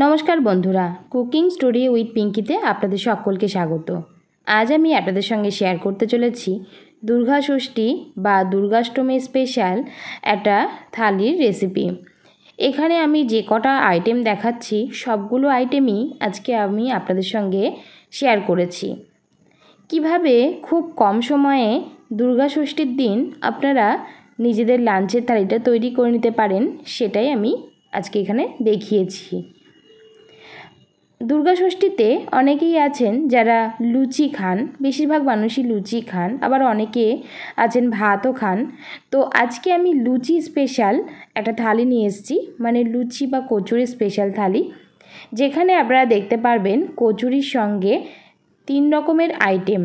নমস্কার বন্ধুরা cooking story with পিঙ্কিতে আপনাদের সকলকে স্বাগত আজ আমি আপনাদের সঙ্গে শেয়ার করতে চলেছি দুর্গা ষষ্ঠী বা দুর্গাষ্টমী স্পেশাল একটা থালির রেসিপি এখানে আমি যে কটা আইটেম দেখাচ্ছি সবগুলো আইটেমই আজকে আমি আপনাদের সঙ্গে শেয়ার করেছি কিভাবে খুব কম সময়ে দুর্গা ষষ্ঠীর দিন আপনারা নিজেদের লাঞ্চের থালিটা তৈরি করে নিতে পারেন সেটাই আমি আজকে এখানে দেখিয়েছি দুর্গাষষ্ঠীতে অনেকেই আছেন যারা লুচি খান বেশিরভাগ মানুষই লুচি খান আবার অনেকে আছেন ভাতও খান তো আজকে আমি লুচি স্পেশাল একটা থালি নিয়ে এসেছি মানে লুচি বা কচুরি স্পেশাল থালি যেখানে আপনারা দেখতে পারবেন কচুরির সঙ্গে তিন রকমের আইটেম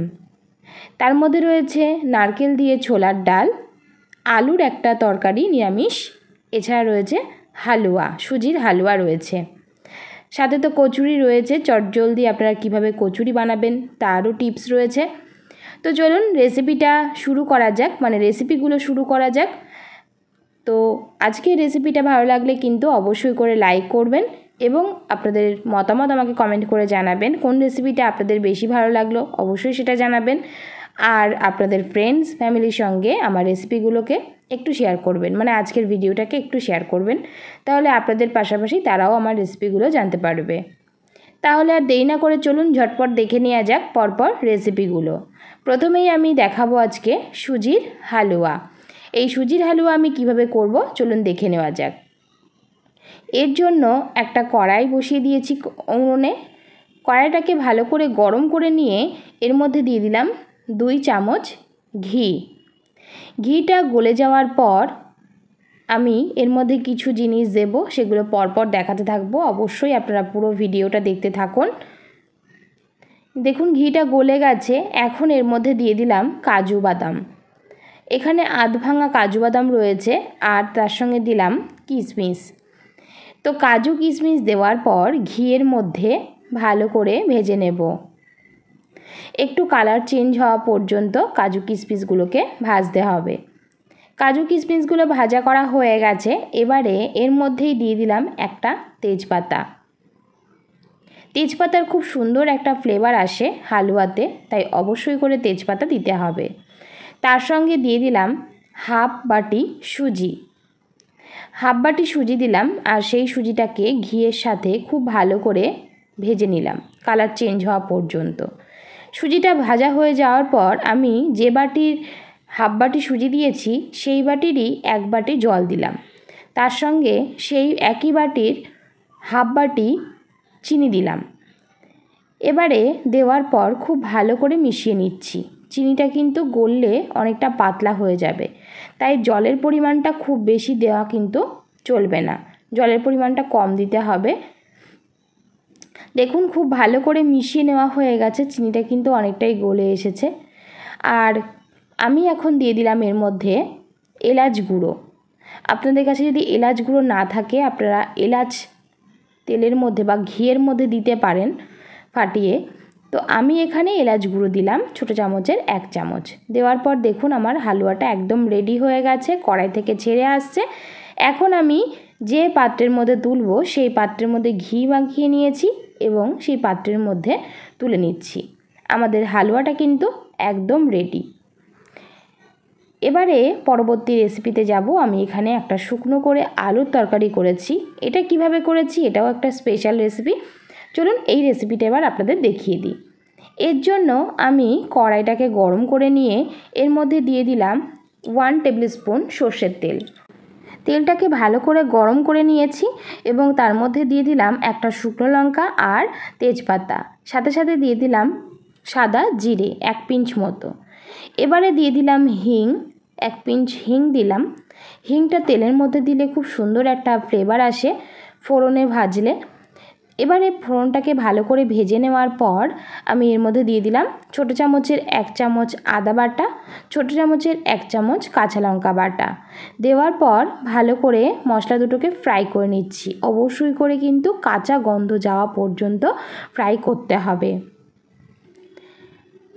তার মধ্যে রয়েছে নারকেল দিয়ে ছোলার ডাল আলুর একটা তরকারি নিরামিষ এছাড়া রয়েছে হালুয়া সুজির হালুয়া রয়েছে সাথে তো কচুরি রয়েছে চটজলদি আপনারা কিভাবে কচুরি বানাবেন তারও টিপস রয়েছে তো চলুন রেসিপিটা শুরু করা যাক মানে রেসিপিগুলো শুরু করা যাক তো আজকে রেসিপিটা ভালো লাগলে কিন্তু অবশ্যই করে লাইক করবেন এবং আপনাদের মতামত আমাকে কমেন্ট করে জানাবেন কোন রেসিপিটা আপনাদের বেশি ভালো লাগলো অবশ্যই সেটা জানাবেন আর আপনাদের ফ্রেন্ডস ফ্যামিলির সঙ্গে আমার রেসিপিগুলোকে একটু শেয়ার করবেন মানে আজকের ভিডিওটাকে একটু শেয়ার করবেন তাহলে আপনাদের পাশাপাশি তারাও আমার রেসিপিগুলো জানতে পারবে তাহলে আর দেরি না করে চলুন ঝটপট দেখে নেওয়া যাক পরপর রেসিপিগুলো প্রথমেই আমি দেখাবো আজকে সুজির হালুয়া এই সুজির হালুয়া আমি কিভাবে করব চলুন দেখে নেওয়া যাক এর জন্য একটা কড়াই বসিয়ে দিয়েছি উনুনে কড়াইটাকে ভালো করে গরম করে নিয়ে এর মধ্যে দিয়ে দিলাম দুই চামচ ঘি ঘিটা গলে যাওয়ার পর আমি এর মধ্যে কিছু জিনিস দেব সেগুলো পরপর দেখাতে থাকবো অবশ্যই আপনারা পুরো ভিডিওটা দেখতে থাকুন দেখুন ঘিটা গলে গেছে এখন এর মধ্যে দিয়ে দিলাম কাজু বাদাম এখানে আধ ভাঙা কাজু বাদাম রয়েছে আর তার সঙ্গে দিলাম কিশমিশ তো কাজু কিশমিশ দেওয়ার পর ঘিয়ের মধ্যে ভালো করে ভেজে নেব একটু কালার চেঞ্জ হওয়া পর্যন্ত কাজু কিসমিসগুলোকে ভাজতে হবে কাজু কিসমিসগুলো ভাজা করা হয়ে গেছে এবারে এর মধ্যেই দিয়ে দিলাম একটা তেজপাতা তেজপাতার খুব সুন্দর একটা ফ্লেভার আসে হালুয়াতে তাই অবশ্যই করে তেজপাতা দিতে হবে তার সঙ্গে দিয়ে দিলাম হাফ বাটি সুজি হাফ বাটি সুজি দিলাম আর সেই সুজিটাকে ঘিয়ের সাথে খুব ভালো করে ভেজে নিলাম কালার চেঞ্জ হওয়া পর্যন্ত সুজিটা ভাজা হয়ে যাওয়ার পর আমি যে বাটির হাফ বাটি সুজি দিয়েছি সেই বাটিরই এক বাটি জল দিলাম তার সঙ্গে সেই একই বাটির হাফ বাটি চিনি দিলাম এবারে দেওয়ার পর খুব ভালো করে মিশিয়ে নিচ্ছি চিনিটা কিন্তু গললে অনেকটা পাতলা হয়ে যাবে তাই জলের পরিমাণটা খুব বেশি দেওয়া কিন্তু চলবে না জলের পরিমাণটা কম দিতে হবে দেখুন খুব ভালো করে মিশিয়ে নেওয়া হয়ে গেছে চিনিটা কিন্তু অনেকটাই গলে এসেছে আর আমি এখন দিয়ে দিলাম এর মধ্যে এলাচ গুঁড়ো আপনাদের কাছে যদি এলাচ গুঁড়ো না থাকে আপনারা এলাচ তেলের মধ্যে বা ঘিয়ের মধ্যে দিতে পারেন ফাটিয়ে তো আমি এখানে এলাচ গুঁড়ো দিলাম ছোটো চামচের এক চামচ দেওয়ার পর দেখুন আমার হালুয়াটা একদম রেডি হয়ে গেছে কড়াই থেকে ছেড়ে আসছে এখন আমি যে পাত্রের মধ্যে তুলব সেই পাত্রের মধ্যে ঘি মাখিয়ে নিয়েছি এবং সেই পাত্রের মধ্যে তুলে নিচ্ছি আমাদের হালুয়াটা কিন্তু একদম রেডি এবারে পরবর্তী রেসিপিতে যাব আমি এখানে একটা শুকনো করে আলুর তরকারি করেছি এটা কিভাবে করেছি এটাও একটা স্পেশাল রেসিপি চলুন এই রেসিপিটা এবার আপনাদের দেখিয়ে দিই এর জন্য আমি কড়াইটাকে গরম করে নিয়ে এর মধ্যে দিয়ে দিলাম ওয়ান টেবিল স্পুন সর্ষের তেল তেলটাকে ভালো করে গরম করে নিয়েছি এবং তার মধ্যে দিয়ে দিলাম একটা শুকনো লঙ্কা আর তেজপাতা সাথে সাথে দিয়ে দিলাম সাদা জিরে এক পিঞ্চ মতো এবারে দিয়ে দিলাম হিং এক পিঞ্চ হিং দিলাম হিংটা তেলের মধ্যে দিলে খুব সুন্দর একটা ফ্লেভার আসে ফোড়নে ভাজলে এবারে ফোড়নটাকে ভালো করে ভেজে নেওয়ার পর আমি এর মধ্যে দিয়ে দিলাম ছোটো চামচের এক চামচ আদা বাটা ছোটো চামচের এক চামচ কাঁচা লঙ্কা বাটা দেওয়ার পর ভালো করে মশলা দুটোকে ফ্রাই করে নিচ্ছি অবশ্যই করে কিন্তু কাঁচা গন্ধ যাওয়া পর্যন্ত ফ্রাই করতে হবে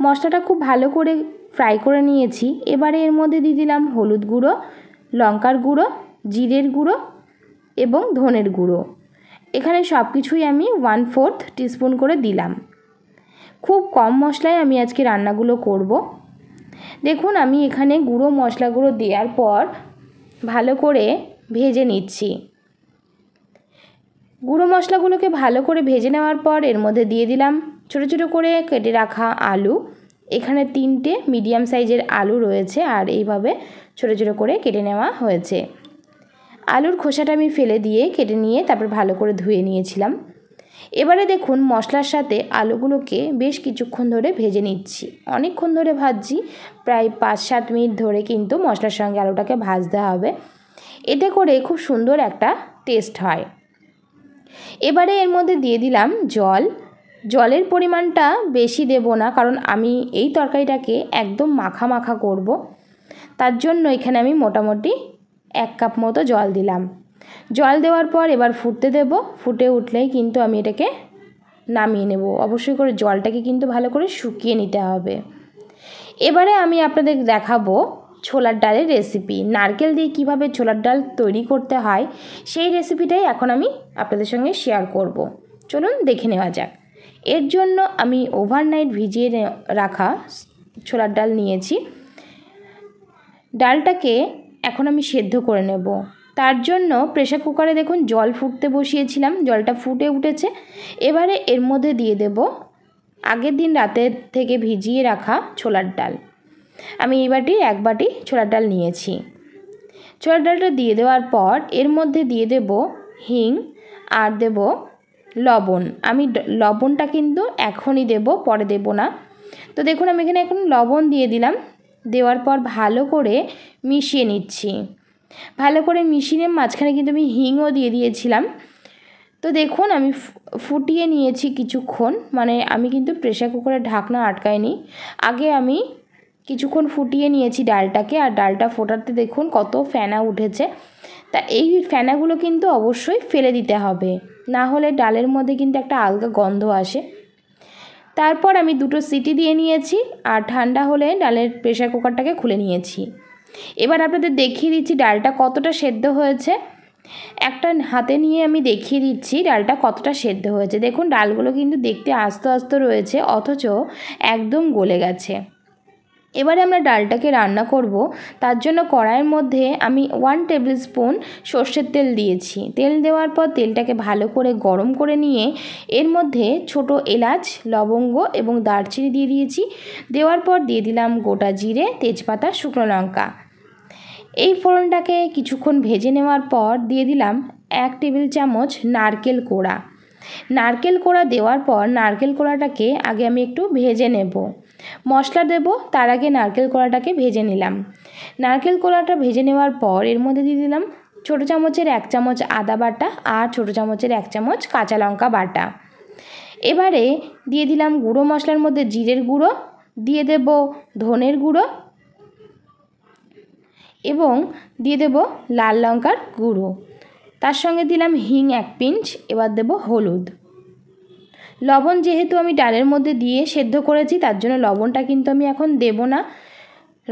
মশলাটা খুব ভালো করে ফ্রাই করে নিয়েছি এবারে এর মধ্যে দিয়ে দিলাম হলুদ গুঁড়ো লঙ্কার গুঁড়ো জিরের গুঁড়ো এবং ধনের গুঁড়ো এখানে সব কিছুই আমি ওয়ান ফোর্থ টিস্পুন করে দিলাম খুব কম মশলায় আমি আজকে রান্নাগুলো করব। দেখুন আমি এখানে গুঁড়ো মশলাগুলো দেওয়ার পর ভালো করে ভেজে নিচ্ছি গুঁড়ো মশলাগুলোকে ভালো করে ভেজে নেওয়ার পর এর মধ্যে দিয়ে দিলাম ছোট ছোট করে কেটে রাখা আলু এখানে তিনটে মিডিয়াম সাইজের আলু রয়েছে আর এইভাবে ছোট ছোট করে কেটে নেওয়া হয়েছে আলুর খোসাটা আমি ফেলে দিয়ে কেটে নিয়ে তারপর ভালো করে ধুয়ে নিয়েছিলাম এবারে দেখুন মশলার সাথে আলুগুলোকে বেশ কিছুক্ষণ ধরে ভেজে নিচ্ছি অনেকক্ষণ ধরে ভাজছি প্রায় পাঁচ সাত মিনিট ধরে কিন্তু মশলার সঙ্গে আলুটাকে ভাজতে হবে এতে করে খুব সুন্দর একটা টেস্ট হয় এবারে এর মধ্যে দিয়ে দিলাম জল জলের পরিমাণটা বেশি দেব না কারণ আমি এই তরকারিটাকে একদম মাখা মাখা করব তার জন্য এখানে আমি মোটামুটি এক কাপ মতো জল দিলাম জল দেওয়ার পর এবার ফুটতে দেব ফুটে উঠলেই কিন্তু আমি এটাকে নামিয়ে নেব অবশ্যই করে জলটাকে কিন্তু ভালো করে শুকিয়ে নিতে হবে এবারে আমি আপনাদের দেখাবো ছোলার ডালের রেসিপি নারকেল দিয়ে কিভাবে ছোলার ডাল তৈরি করতে হয় সেই রেসিপিটাই এখন আমি আপনাদের সঙ্গে শেয়ার করব। চলুন দেখে নেওয়া যাক এর জন্য আমি ওভারনাইট ভিজিয়ে রাখা ছোলার ডাল নিয়েছি ডালটাকে এখন আমি সেদ্ধ করে নেব তার জন্য প্রেশার কুকারে দেখুন জল ফুটতে বসিয়েছিলাম জলটা ফুটে উঠেছে এবারে এর মধ্যে দিয়ে দেব আগের দিন রাতে থেকে ভিজিয়ে রাখা ছোলার ডাল আমি এই বাটি এক বাটি ছোলার ডাল নিয়েছি ছোলার ডালটা দিয়ে দেওয়ার পর এর মধ্যে দিয়ে দেব হিং আর দেব লবণ আমি লবণটা কিন্তু এখনই দেব পরে দেব না তো দেখুন আমি এখানে এখন লবণ দিয়ে দিলাম দেওয়ার পর ভালো করে মিশিয়ে নিচ্ছি ভালো করে মিশিয়ে মাঝখানে কিন্তু আমি হিংও দিয়ে দিয়েছিলাম তো দেখুন আমি ফুটিয়ে নিয়েছি কিছুক্ষণ মানে আমি কিন্তু প্রেশার কুকারের ঢাকনা আটকাইনি আগে আমি কিছুক্ষণ ফুটিয়ে নিয়েছি ডালটাকে আর ডালটা ফোটাতে দেখুন কত ফেনা উঠেছে তা এই ফেনাগুলো কিন্তু অবশ্যই ফেলে দিতে হবে না হলে ডালের মধ্যে কিন্তু একটা আলগা গন্ধ আসে তারপর আমি দুটো সিটি দিয়ে নিয়েছি আর ঠান্ডা হলে ডালের প্রেশার কুকারটাকে খুলে নিয়েছি এবার আপনাদের দেখিয়ে দিচ্ছি ডালটা কতটা সেদ্ধ হয়েছে একটা হাতে নিয়ে আমি দেখিয়ে দিচ্ছি ডালটা কতটা সেদ্ধ হয়েছে দেখুন ডালগুলো কিন্তু দেখতে আস্ত আস্ত রয়েছে অথচ একদম গলে গেছে এবারে আমরা ডালটাকে রান্না করব তার জন্য কড়াইয়ের মধ্যে আমি ওয়ান টেবিল স্পুন সর্ষের তেল দিয়েছি তেল দেওয়ার পর তেলটাকে ভালো করে গরম করে নিয়ে এর মধ্যে ছোট এলাচ লবঙ্গ এবং দারচিনি দিয়ে দিয়েছি দেওয়ার পর দিয়ে দিলাম গোটা জিরে তেজপাতা শুকনো লঙ্কা এই ফোড়নটাকে কিছুক্ষণ ভেজে নেওয়ার পর দিয়ে দিলাম এক টেবিল চামচ নারকেল কোড়া নারকেল কোড়া দেওয়ার পর নারকেল কোড়াটাকে আগে আমি একটু ভেজে নেব মশলা দেব তার আগে নারকেল কলাটাকে ভেজে নিলাম নারকেল কলাটা ভেজে নেওয়ার পর এর মধ্যে দিয়ে দিলাম ছোটো চামচের এক চামচ আদা বাটা আর ছোটো চামচের এক চামচ কাঁচা লঙ্কা বাটা এবারে দিয়ে দিলাম গুঁড়ো মশলার মধ্যে জিরের গুঁড়ো দিয়ে দেব ধনের গুঁড়ো এবং দিয়ে দেব লাল লঙ্কার গুঁড়ো তার সঙ্গে দিলাম হিং এক পিঞ্চ এবার দেব হলুদ লবণ যেহেতু আমি ডালের মধ্যে দিয়ে সেদ্ধ করেছি তার জন্য লবণটা কিন্তু আমি এখন দেব না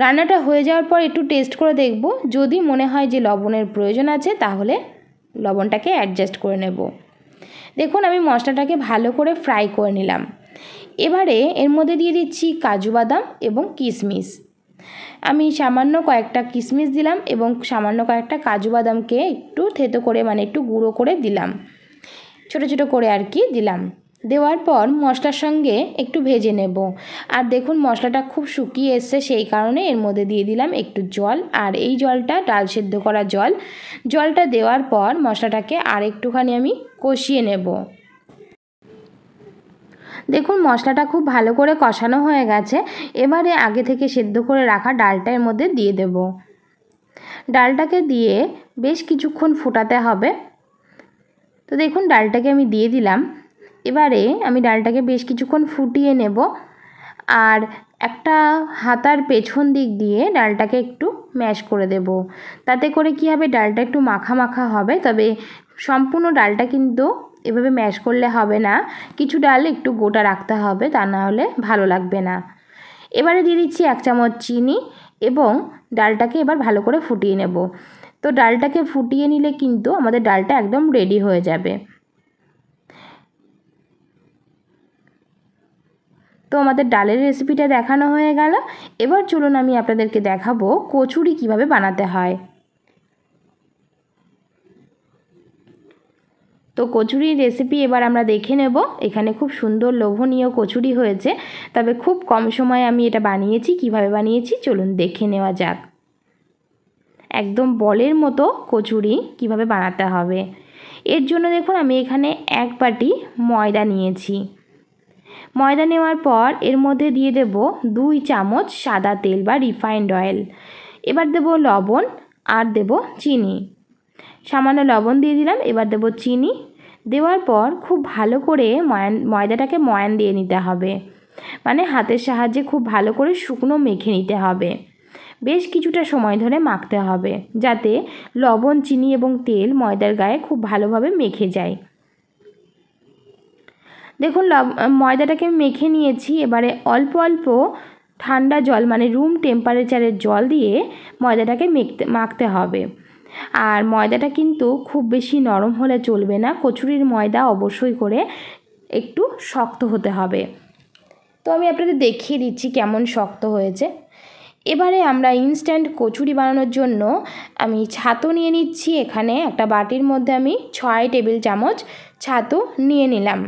রান্নাটা হয়ে যাওয়ার পর একটু টেস্ট করে দেখব যদি মনে হয় যে লবণের প্রয়োজন আছে তাহলে লবণটাকে অ্যাডজাস্ট করে নেব দেখুন আমি মশলাটাকে ভালো করে ফ্রাই করে নিলাম এবারে এর মধ্যে দিয়ে দিচ্ছি কাজু বাদাম এবং কিশমিশ আমি সামান্য কয়েকটা কিশমিশ দিলাম এবং সামান্য কয়েকটা কাজু বাদামকে একটু থেতো করে মানে একটু গুঁড়ো করে দিলাম ছোট ছোট করে আর কি দিলাম দেওয়ার পর মশলার সঙ্গে একটু ভেজে নেব আর দেখুন মশলাটা খুব শুকিয়ে এসছে সেই কারণে এর মধ্যে দিয়ে দিলাম একটু জল আর এই জলটা ডাল সেদ্ধ করা জল জলটা দেওয়ার পর মশলাটাকে আর একটুখানি আমি কষিয়ে নেব দেখুন মশলাটা খুব ভালো করে কষানো হয়ে গেছে এবারে আগে থেকে সেদ্ধ করে রাখা ডালটা এর মধ্যে দিয়ে দেব ডালটাকে দিয়ে বেশ কিছুক্ষণ ফোটাতে হবে তো দেখুন ডালটাকে আমি দিয়ে দিলাম এবারে আমি ডালটাকে বেশ কিছুক্ষণ ফুটিয়ে নেব আর একটা হাতার পেছন দিক দিয়ে ডালটাকে একটু ম্যাশ করে দেব তাতে করে কি হবে ডালটা একটু মাখা মাখা হবে তবে সম্পূর্ণ ডালটা কিন্তু এভাবে ম্যাশ করলে হবে না কিছু ডাল একটু গোটা রাখতে হবে তা না হলে ভালো লাগবে না এবারে দিয়ে দিচ্ছি এক চামচ চিনি এবং ডালটাকে এবার ভালো করে ফুটিয়ে নেব তো ডালটাকে ফুটিয়ে নিলে কিন্তু আমাদের ডালটা একদম রেডি হয়ে যাবে তো আমাদের ডালের রেসিপিটা দেখানো হয়ে গেল এবার চলুন আমি আপনাদেরকে দেখাবো কচুরি কিভাবে বানাতে হয় তো কচুরির রেসিপি এবার আমরা দেখে নেব এখানে খুব সুন্দর লোভনীয় কচুরি হয়েছে তবে খুব কম সময়ে আমি এটা বানিয়েছি কিভাবে বানিয়েছি চলুন দেখে নেওয়া যাক একদম বলের মতো কচুরি কিভাবে বানাতে হবে এর জন্য দেখুন আমি এখানে এক বাটি ময়দা নিয়েছি ময়দা নেওয়ার পর এর মধ্যে দিয়ে দেব দুই চামচ সাদা তেল বা রিফাইন্ড অয়েল এবার দেব লবণ আর দেব চিনি সামান্য লবণ দিয়ে দিলাম এবার দেব চিনি দেওয়ার পর খুব ভালো করে ময়ান ময়দাটাকে ময়ান দিয়ে নিতে হবে মানে হাতের সাহায্যে খুব ভালো করে শুকনো মেখে নিতে হবে বেশ কিছুটা সময় ধরে মাখতে হবে যাতে লবণ চিনি এবং তেল ময়দার গায়ে খুব ভালোভাবে মেখে যায় দেখুন ময়দাটাকে মেখে নিয়েছি এবারে অল্প অল্প ঠান্ডা জল মানে রুম টেম্পারেচারের জল দিয়ে ময়দাটাকে মেখতে মাখতে হবে আর ময়দাটা কিন্তু খুব বেশি নরম হলে চলবে না কচুরির ময়দা অবশ্যই করে একটু শক্ত হতে হবে তো আমি আপনাদের দেখিয়ে দিচ্ছি কেমন শক্ত হয়েছে এবারে আমরা ইনস্ট্যান্ট কচুরি বানানোর জন্য আমি ছাতু নিয়ে নিচ্ছি এখানে একটা বাটির মধ্যে আমি ছয় টেবিল চামচ ছাতু নিয়ে নিলাম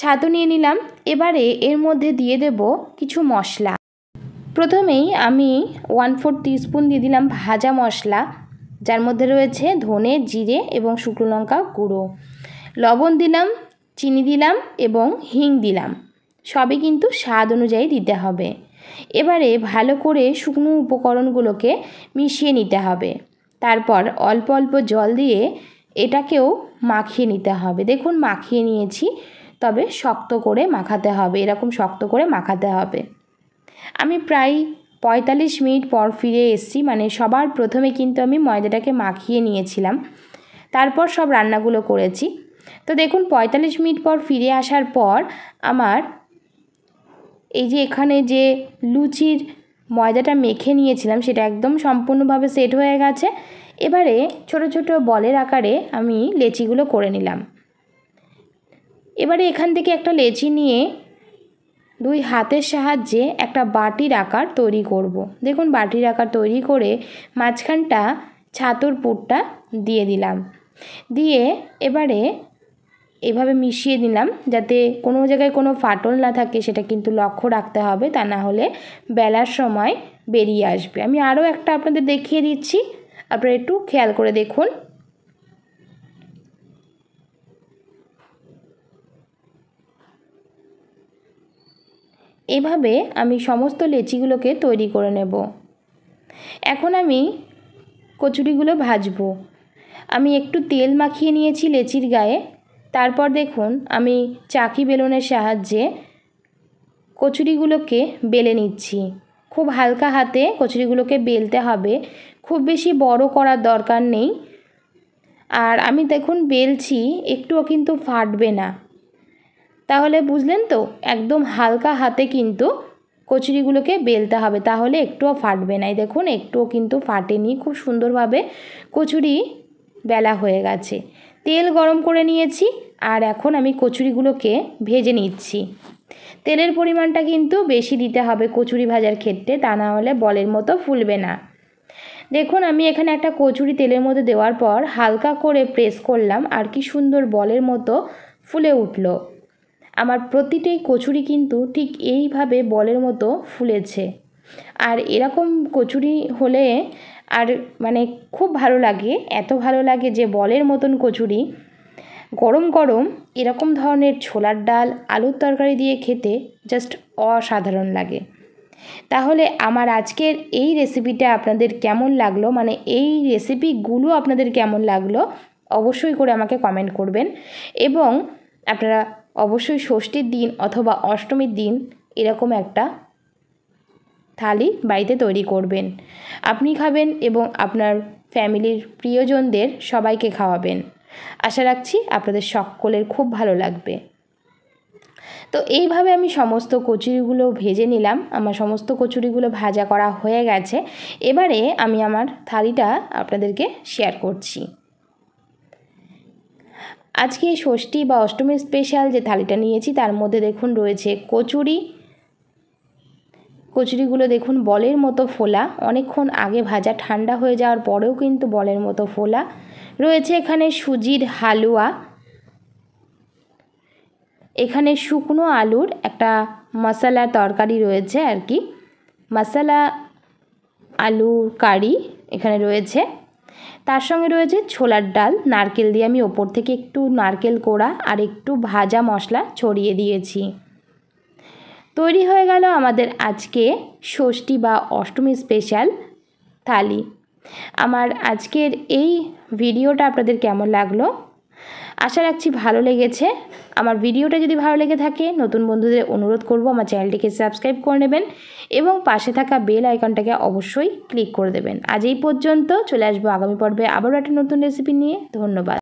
ছাতু নিয়ে নিলাম এবারে এর মধ্যে দিয়ে দেব কিছু মশলা প্রথমেই আমি ওয়ান ফোর টিস্পুন দিয়ে দিলাম ভাজা মশলা যার মধ্যে রয়েছে ধনে জিরে এবং শুকনো লঙ্কা গুঁড়ো লবণ দিলাম চিনি দিলাম এবং হিং দিলাম সবই কিন্তু স্বাদ অনুযায়ী দিতে হবে এবারে ভালো করে শুকনো উপকরণগুলোকে মিশিয়ে নিতে হবে তারপর অল্প অল্প জল দিয়ে এটাকেও মাখিয়ে নিতে হবে দেখুন মাখিয়ে নিয়েছি তবে শক্ত করে মাখাতে হবে এরকম শক্ত করে মাখাতে হবে আমি প্রায় পঁয়তাল্লিশ মিনিট পর ফিরে এসছি মানে সবার প্রথমে কিন্তু আমি ময়দাটাকে মাখিয়ে নিয়েছিলাম তারপর সব রান্নাগুলো করেছি তো দেখুন পঁয়তাল্লিশ মিনিট পর ফিরে আসার পর আমার এই যে এখানে যে লুচির ময়দাটা মেখে নিয়েছিলাম সেটা একদম সম্পূর্ণভাবে সেট হয়ে গেছে এবারে ছোট ছোট বলের আকারে আমি লেচিগুলো করে নিলাম এবারে এখান থেকে একটা লেচি নিয়ে দুই হাতের সাহায্যে একটা বাটির আকার তৈরি করব। দেখুন বাটির আকার তৈরি করে মাঝখানটা ছাতুর পুরটা দিয়ে দিলাম দিয়ে এবারে এভাবে মিশিয়ে দিলাম যাতে কোনো জায়গায় কোনো ফাটল না থাকে সেটা কিন্তু লক্ষ্য রাখতে হবে তা না হলে বেলার সময় বেরিয়ে আসবে আমি আরও একটা আপনাদের দেখিয়ে দিচ্ছি আপনারা একটু খেয়াল করে দেখুন এভাবে আমি সমস্ত লেচিগুলোকে তৈরি করে নেব এখন আমি কচুরিগুলো ভাজবো আমি একটু তেল মাখিয়ে নিয়েছি লেচির গায়ে তারপর দেখুন আমি চাকি বেলনের সাহায্যে কচুরিগুলোকে বেলে নিচ্ছি খুব হালকা হাতে কচুরিগুলোকে বেলতে হবে খুব বেশি বড় করার দরকার নেই আর আমি দেখুন বেলছি একটুও কিন্তু ফাটবে না তাহলে বুঝলেন তো একদম হালকা হাতে কিন্তু কচুরিগুলোকে বেলতে হবে তাহলে একটুও ফাটবে না দেখুন একটুও কিন্তু ফাটেনি খুব সুন্দরভাবে কচুরি বেলা হয়ে গেছে তেল গরম করে নিয়েছি আর এখন আমি কচুরিগুলোকে ভেজে নিচ্ছি তেলের পরিমাণটা কিন্তু বেশি দিতে হবে কচুরি ভাজার ক্ষেত্রে তা না হলে বলের মতো ফুলবে না দেখুন আমি এখানে একটা কচুরি তেলের মধ্যে দেওয়ার পর হালকা করে প্রেস করলাম আর কি সুন্দর বলের মতো ফুলে উঠলো আমার প্রতিটাই কচুরি কিন্তু ঠিক এইভাবে বলের মতো ফুলেছে আর এরকম কচুরি হলে আর মানে খুব ভালো লাগে এত ভালো লাগে যে বলের মতন কচুরি গরম গরম এরকম ধরনের ছোলার ডাল আলুর তরকারি দিয়ে খেতে জাস্ট অসাধারণ লাগে তাহলে আমার আজকের এই রেসিপিটা আপনাদের কেমন লাগলো মানে এই রেসিপিগুলো আপনাদের কেমন লাগলো অবশ্যই করে আমাকে কমেন্ট করবেন এবং আপনারা অবশ্যই ষষ্ঠীর দিন অথবা অষ্টমীর দিন এরকম একটা থালি বাড়িতে তৈরি করবেন আপনি খাবেন এবং আপনার ফ্যামিলির প্রিয়জনদের সবাইকে খাওয়াবেন আশা রাখছি আপনাদের সকলের খুব ভালো লাগবে তো এইভাবে আমি সমস্ত কচুরিগুলো ভেজে নিলাম আমার সমস্ত কচুরিগুলো ভাজা করা হয়ে গেছে এবারে আমি আমার থালিটা আপনাদেরকে শেয়ার করছি আজকে ষষ্ঠী বা অষ্টমীর স্পেশাল যে থালিটা নিয়েছি তার মধ্যে দেখুন রয়েছে কচুরি কচুরিগুলো দেখুন বলের মতো ফোলা অনেকক্ষণ আগে ভাজা ঠান্ডা হয়ে যাওয়ার পরেও কিন্তু বলের মতো ফোলা রয়েছে এখানে সুজির হালুয়া এখানে শুকনো আলুর একটা মশালা তরকারি রয়েছে আর কি মশালা আলু কারি এখানে রয়েছে তার সঙ্গে রয়েছে ছোলার ডাল নারকেল দিয়ে আমি ওপর থেকে একটু নারকেল কোড়া আর একটু ভাজা মশলা ছড়িয়ে দিয়েছি তৈরি হয়ে গেল আমাদের আজকে ষষ্ঠী বা অষ্টমী স্পেশাল থালি আমার আজকের এই ভিডিওটা আপনাদের কেমন লাগলো আশা রাখছি ভালো লেগেছে আমার ভিডিওটা যদি ভালো লেগে থাকে নতুন বন্ধুদের অনুরোধ করব আমার চ্যানেলটিকে সাবস্ক্রাইব করে নেবেন এবং পাশে থাকা বেল আইকনটাকে অবশ্যই ক্লিক করে দেবেন আজ এই পর্যন্ত চলে আসবো আগামী পর্বে আবারও একটা নতুন রেসিপি নিয়ে ধন্যবাদ